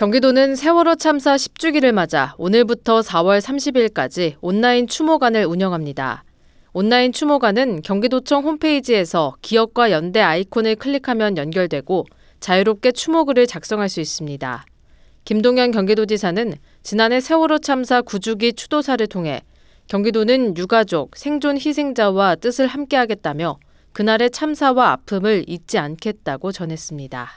경기도는 세월호 참사 10주기를 맞아 오늘부터 4월 30일까지 온라인 추모관을 운영합니다. 온라인 추모관은 경기도청 홈페이지에서 기업과 연대 아이콘을 클릭하면 연결되고 자유롭게 추모글을 작성할 수 있습니다. 김동현 경기도지사는 지난해 세월호 참사 9주기 추도사를 통해 경기도는 유가족, 생존 희생자와 뜻을 함께하겠다며 그날의 참사와 아픔을 잊지 않겠다고 전했습니다.